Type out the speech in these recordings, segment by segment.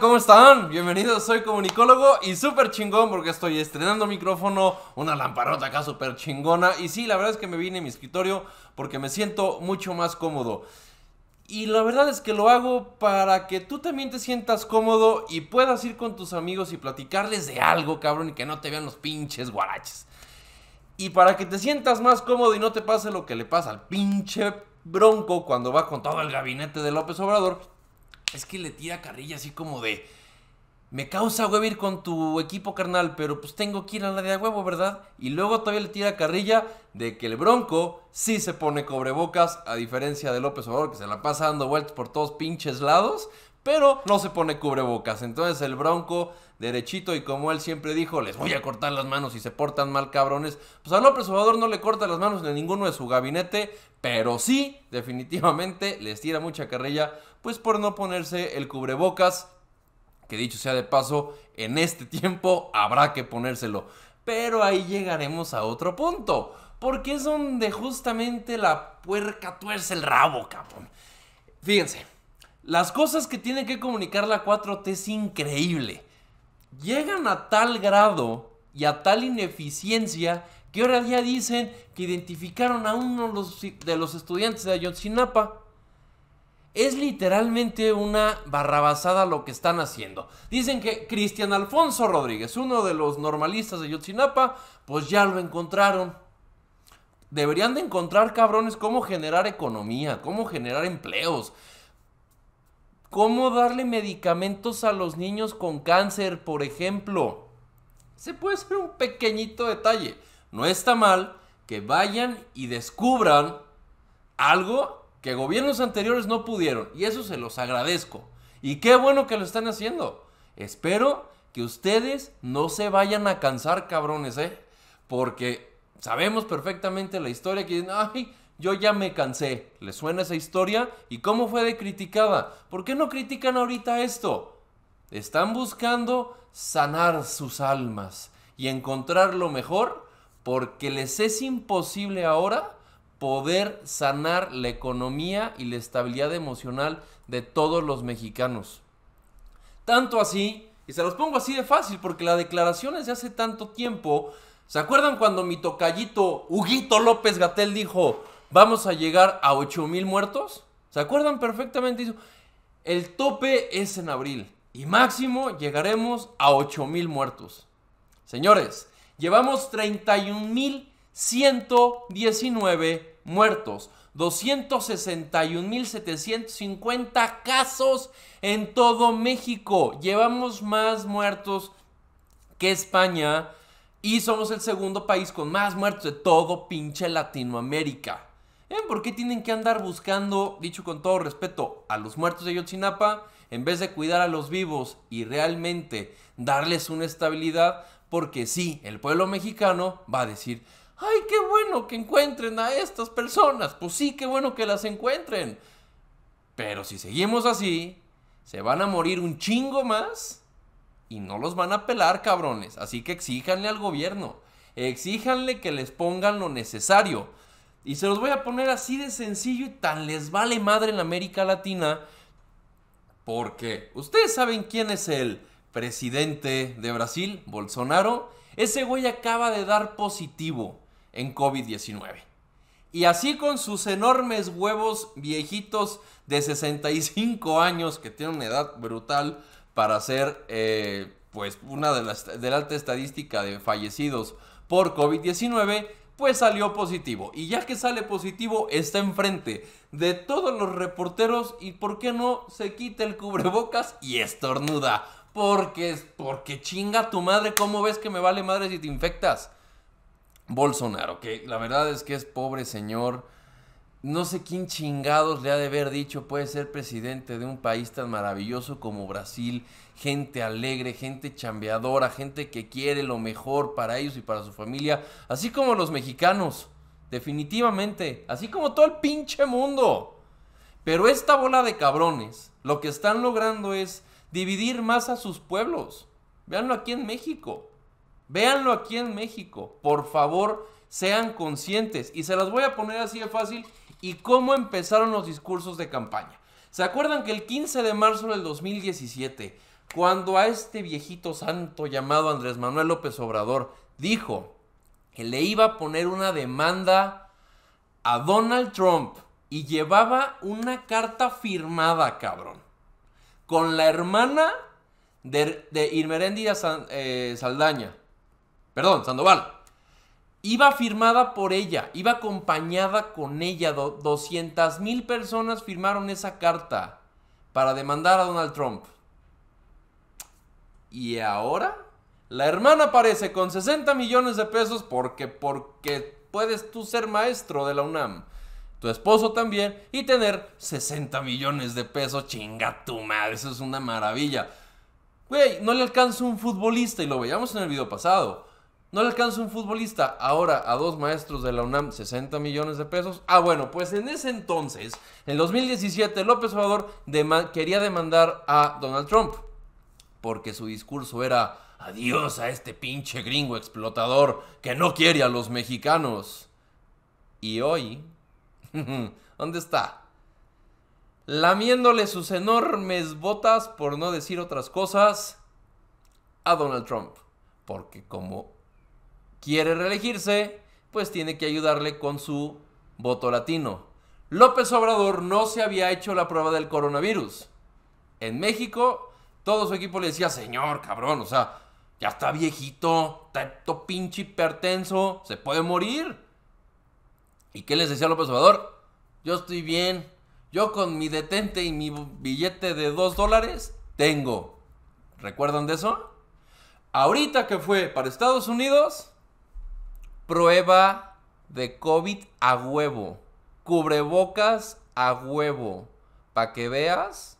¿cómo están? Bienvenidos, soy comunicólogo y súper chingón porque estoy estrenando micrófono, una lamparota acá súper chingona. Y sí, la verdad es que me vine a mi escritorio porque me siento mucho más cómodo. Y la verdad es que lo hago para que tú también te sientas cómodo y puedas ir con tus amigos y platicarles de algo, cabrón, y que no te vean los pinches guaraches. Y para que te sientas más cómodo y no te pase lo que le pasa al pinche bronco cuando va con todo el gabinete de López Obrador es que le tira carrilla así como de. Me causa huevir con tu equipo, carnal, pero pues tengo que ir a la de huevo, ¿verdad? Y luego todavía le tira carrilla de que el Bronco sí se pone cobrebocas, a diferencia de López Obrador, que se la pasa dando vueltas por todos pinches lados, pero no se pone cubrebocas. Entonces el Bronco, derechito y como él siempre dijo, les voy a cortar las manos si se portan mal, cabrones. Pues a López Obrador no le corta las manos en ninguno de su gabinete, pero sí, definitivamente les tira mucha carrilla, pues por no ponerse el cubrebocas. Que dicho sea de paso, en este tiempo habrá que ponérselo. Pero ahí llegaremos a otro punto, porque es donde justamente la puerca tuerce el rabo, cabrón. Fíjense, las cosas que tiene que comunicar la 4T es increíble. Llegan a tal grado y a tal ineficiencia que ahora ya dicen que identificaron a uno de los estudiantes de Ayotzinapa. Es literalmente una barrabasada lo que están haciendo. Dicen que Cristian Alfonso Rodríguez, uno de los normalistas de Ayotzinapa, pues ya lo encontraron. Deberían de encontrar cabrones cómo generar economía, cómo generar empleos cómo darle medicamentos a los niños con cáncer, por ejemplo. Se puede ser un pequeñito detalle. No está mal que vayan y descubran algo que gobiernos anteriores no pudieron. Y eso se los agradezco. Y qué bueno que lo están haciendo. Espero que ustedes no se vayan a cansar, cabrones, ¿eh? Porque sabemos perfectamente la historia que dicen, ay, yo ya me cansé. ¿Les suena esa historia? ¿Y cómo fue de criticada? ¿Por qué no critican ahorita esto? Están buscando sanar sus almas y encontrar lo mejor porque les es imposible ahora poder sanar la economía y la estabilidad emocional de todos los mexicanos. Tanto así, y se los pongo así de fácil porque la declaración es de hace tanto tiempo. ¿Se acuerdan cuando mi tocallito Huguito López Gatel dijo, vamos a llegar a 8000 muertos. ¿Se acuerdan perfectamente? Eso? El tope es en abril y máximo llegaremos a 8000 muertos. Señores, llevamos 31119 muertos, 261.750 casos en todo México. Llevamos más muertos que España y somos el segundo país con más muertos de todo pinche Latinoamérica. ¿Ven por qué tienen que andar buscando, dicho con todo respeto, a los muertos de Yotzinapa en vez de cuidar a los vivos y realmente darles una estabilidad? Porque sí, el pueblo mexicano va a decir, ¡ay, qué bueno que encuentren a estas personas! Pues sí, qué bueno que las encuentren. Pero si seguimos así, se van a morir un chingo más y no los van a pelar, cabrones. Así que exíjanle al gobierno, exíjanle que les pongan lo necesario y se los voy a poner así de sencillo y tan les vale madre en América Latina. Porque ustedes saben quién es el presidente de Brasil, Bolsonaro. Ese güey acaba de dar positivo en COVID-19. Y así con sus enormes huevos viejitos de 65 años, que tienen una edad brutal para ser eh, pues una de las de la alta estadística de fallecidos por COVID-19, pues salió positivo. Y ya que sale positivo, está enfrente de todos los reporteros y por qué no se quita el cubrebocas y estornuda. Porque, porque chinga tu madre, ¿cómo ves que me vale madre si te infectas? Bolsonaro, que la verdad es que es pobre señor no sé quién chingados le ha de haber dicho puede ser presidente de un país tan maravilloso como Brasil, gente alegre, gente chambeadora, gente que quiere lo mejor para ellos y para su familia, así como los mexicanos, definitivamente, así como todo el pinche mundo. Pero esta bola de cabrones, lo que están logrando es dividir más a sus pueblos. Véanlo aquí en México. Véanlo aquí en México. Por favor, sean conscientes. Y se las voy a poner así de fácil y cómo empezaron los discursos de campaña. ¿Se acuerdan que el 15 de marzo del 2017, cuando a este viejito santo llamado Andrés Manuel López Obrador dijo que le iba a poner una demanda a Donald Trump y llevaba una carta firmada, cabrón, con la hermana de, de Irmerendia eh, Saldaña, perdón, Sandoval, iba firmada por ella, iba acompañada con ella. 200 mil personas firmaron esa carta para demandar a Donald Trump. ¿Y ahora? La hermana aparece con 60 millones de pesos porque, porque puedes tú ser maestro de la UNAM. Tu esposo también. Y tener 60 millones de pesos. Chinga tu madre. Eso es una maravilla. Güey, no le alcanza un futbolista. Y lo veíamos en el video pasado. No le alcanza un futbolista, ahora a dos maestros de la UNAM 60 millones de pesos. Ah, bueno, pues en ese entonces, en 2017, López Obrador quería demandar a Donald Trump porque su discurso era adiós a este pinche gringo explotador que no quiere a los mexicanos. Y hoy, ¿dónde está? Lamiéndole sus enormes botas, por no decir otras cosas, a Donald Trump. Porque como quiere reelegirse, pues tiene que ayudarle con su voto latino. López Obrador no se había hecho la prueba del coronavirus. En México, todo su equipo le decía, señor, cabrón, o sea, ya está viejito, está pinche hipertenso, se puede morir. ¿Y qué les decía López Obrador? Yo estoy bien, yo con mi detente y mi billete de 2 dólares tengo. ¿Recuerdan de eso? Ahorita que fue para Estados Unidos, Prueba de COVID a huevo. Cubrebocas a huevo. Para que veas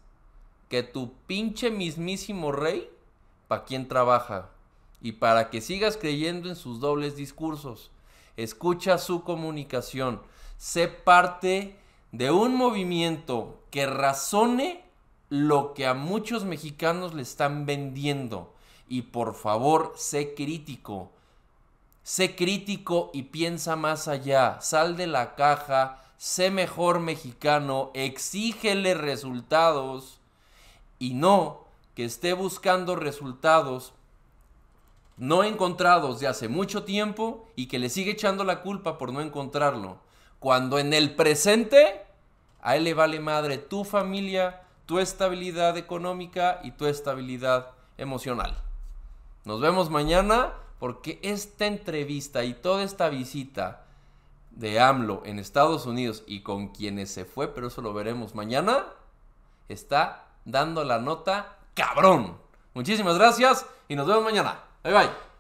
que tu pinche mismísimo rey, para quien trabaja. Y para que sigas creyendo en sus dobles discursos. Escucha su comunicación. Sé parte de un movimiento que razone lo que a muchos mexicanos le están vendiendo. Y por favor, sé crítico sé crítico y piensa más allá, sal de la caja, sé mejor mexicano, exígele resultados y no que esté buscando resultados no encontrados de hace mucho tiempo y que le sigue echando la culpa por no encontrarlo. Cuando en el presente a él le vale madre tu familia, tu estabilidad económica y tu estabilidad emocional. Nos vemos mañana porque esta entrevista y toda esta visita de AMLO en Estados Unidos y con quienes se fue, pero eso lo veremos mañana, está dando la nota cabrón. Muchísimas gracias y nos vemos mañana. Bye bye.